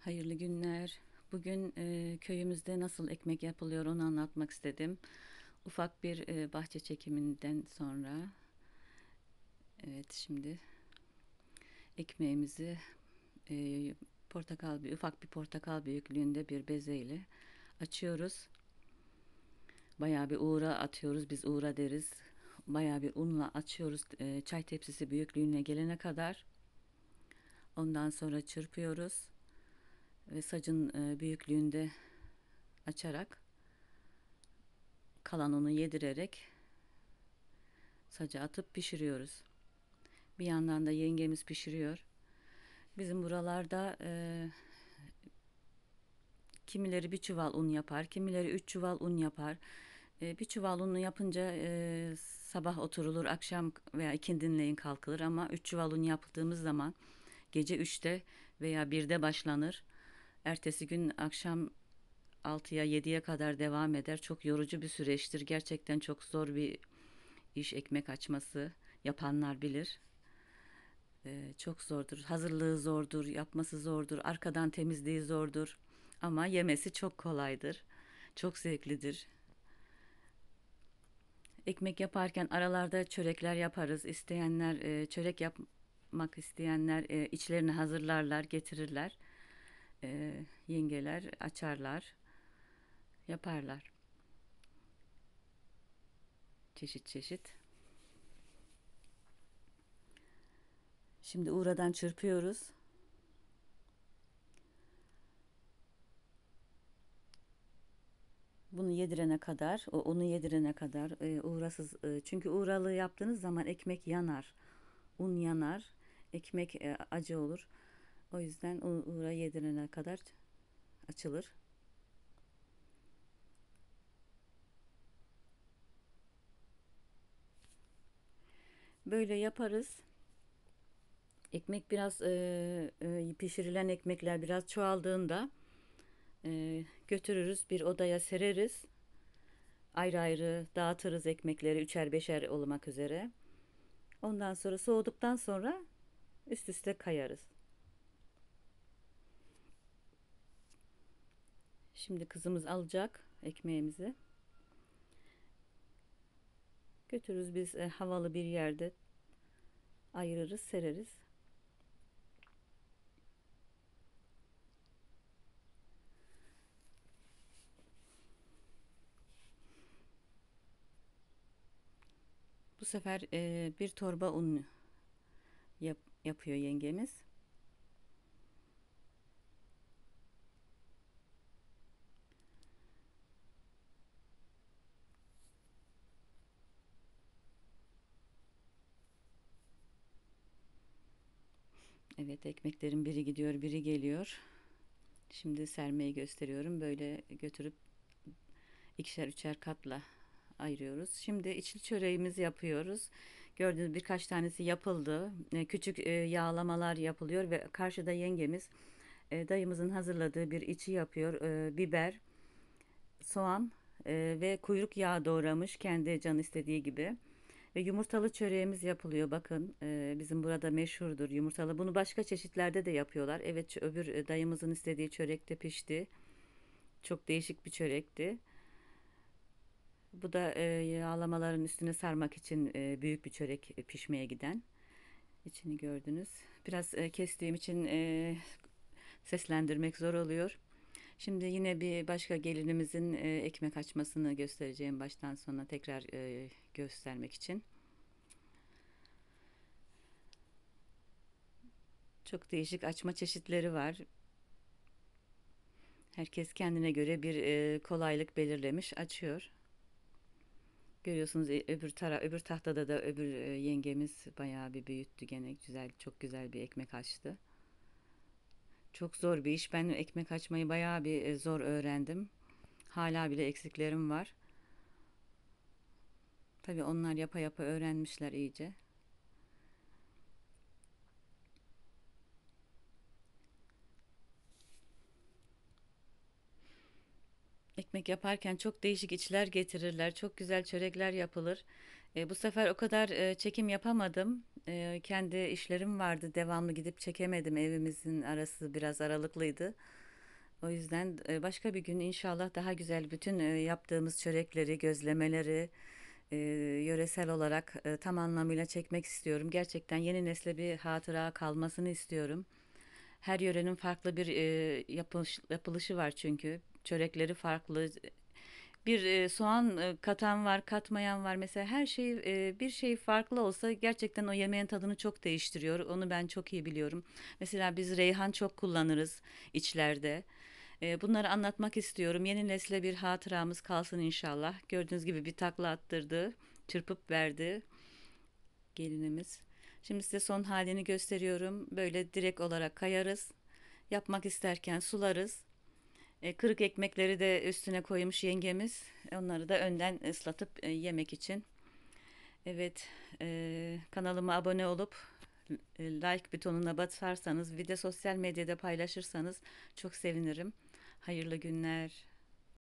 Hayırlı günler. Bugün e, köyümüzde nasıl ekmek yapılıyor onu anlatmak istedim. Ufak bir e, bahçe çekiminden sonra. Evet şimdi ekmeğimizi e, portakal bir ufak bir portakal büyüklüğünde bir bezeyle açıyoruz. Bayağı bir uğra atıyoruz. Biz uğra deriz. Bayağı bir unla açıyoruz. E, çay tepsisi büyüklüğüne gelene kadar. Ondan sonra çırpıyoruz ve sacın e, büyüklüğünde açarak kalan onu yedirerek saca atıp pişiriyoruz. Bir yandan da yengemiz pişiriyor. Bizim buralarda e, kimileri bir çuval un yapar, kimileri üç çuval un yapar. E, bir çuval unu yapınca e, sabah oturulur, akşam veya ikindinleyin kalkılır ama üç çuval un yaptığımız zaman gece üçte veya birde başlanır. Ertesi gün akşam 6'ya 7'ye kadar devam eder. Çok yorucu bir süreçtir. Gerçekten çok zor bir iş ekmek açması. Yapanlar bilir. Ee, çok zordur. Hazırlığı zordur, yapması zordur, arkadan temizliği zordur. Ama yemesi çok kolaydır. Çok zevklidir. Ekmek yaparken aralarda çörekler yaparız. İsteyenler e, çörek yapmak isteyenler e, içlerini hazırlarlar, getirirler e, yengeler açarlar, yaparlar. Çeşit çeşit. Şimdi uğradan çırpıyoruz. Bunu yedirene kadar, o onu yedirene kadar e, uğrasız. E, çünkü uğralı yaptığınız zaman ekmek yanar, un yanar, ekmek e, acı olur. O yüzden Uğur'a yedirene kadar açılır. Böyle yaparız. Ekmek biraz e, e, pişirilen ekmekler biraz çoğaldığında e, götürürüz bir odaya sereriz. Ayrı ayrı dağıtırız ekmekleri üçer beşer olmak üzere. Ondan sonra soğuduktan sonra üst üste kayarız. Şimdi kızımız alacak ekmeğimizi. Götürürüz biz e, havalı bir yerde ayırırız, sereriz. Bu sefer e, bir torba un yap, yapıyor yengemiz. Evet ekmeklerin biri gidiyor biri geliyor. Şimdi sermeyi gösteriyorum. Böyle götürüp ikişer üçer katla ayırıyoruz. Şimdi içli çöreğimizi yapıyoruz. Gördüğünüz birkaç tanesi yapıldı. E, küçük e, yağlamalar yapılıyor ve karşıda yengemiz e, dayımızın hazırladığı bir içi yapıyor. Biber, soğan ve kuyruk yağı doğramış kendi can istediği gibi. Ve yumurtalı çöreğimiz yapılıyor. Bakın e, bizim burada meşhurdur yumurtalı. Bunu başka çeşitlerde de yapıyorlar. Evet öbür e, dayımızın istediği çörek de pişti. Çok değişik bir çörekti. Bu da e, yağlamaların üstüne sarmak için e, büyük bir çörek e, pişmeye giden. İçini gördünüz. Biraz e, kestiğim için e, seslendirmek zor oluyor. Şimdi yine bir başka gelinimizin e, ekmek açmasını göstereceğim baştan sona tekrar e, göstermek için. Çok değişik açma çeşitleri var. Herkes kendine göre bir e, kolaylık belirlemiş, açıyor. Görüyorsunuz e, öbür tara öbür tahtada da öbür e, yengemiz bayağı bir büyüttü gene güzel çok güzel bir ekmek açtı. Çok zor bir iş. Ben ekmek açmayı bayağı bir e, zor öğrendim. Hala bile eksiklerim var. Tabii onlar yapa yapa öğrenmişler iyice. Ekmek yaparken çok değişik içler getirirler. Çok güzel çörekler yapılır. E, bu sefer o kadar e, çekim yapamadım. E, kendi işlerim vardı. Devamlı gidip çekemedim. Evimizin arası biraz aralıklıydı. O yüzden e, başka bir gün inşallah daha güzel bütün e, yaptığımız çörekleri, gözlemeleri e, yöresel olarak e, tam anlamıyla çekmek istiyorum. Gerçekten yeni nesle bir hatıra kalmasını istiyorum. Her yörenin farklı bir e, yapılış, yapılışı var çünkü. Çörekleri farklı, bir soğan katan var, katmayan var. Mesela her şey bir şey farklı olsa gerçekten o yemeğin tadını çok değiştiriyor. Onu ben çok iyi biliyorum. Mesela biz reyhan çok kullanırız içlerde. Bunları anlatmak istiyorum. Yeni nesle bir hatıramız kalsın inşallah. Gördüğünüz gibi bir takla attırdı, çırpıp verdi gelinimiz. Şimdi size son halini gösteriyorum. Böyle direkt olarak kayarız. Yapmak isterken sularız. E, kırık ekmekleri de üstüne koymuş yengemiz. Onları da önden ıslatıp e, yemek için. Evet, e, kanalıma abone olup like butonuna basarsanız, video sosyal medyada paylaşırsanız çok sevinirim. Hayırlı günler.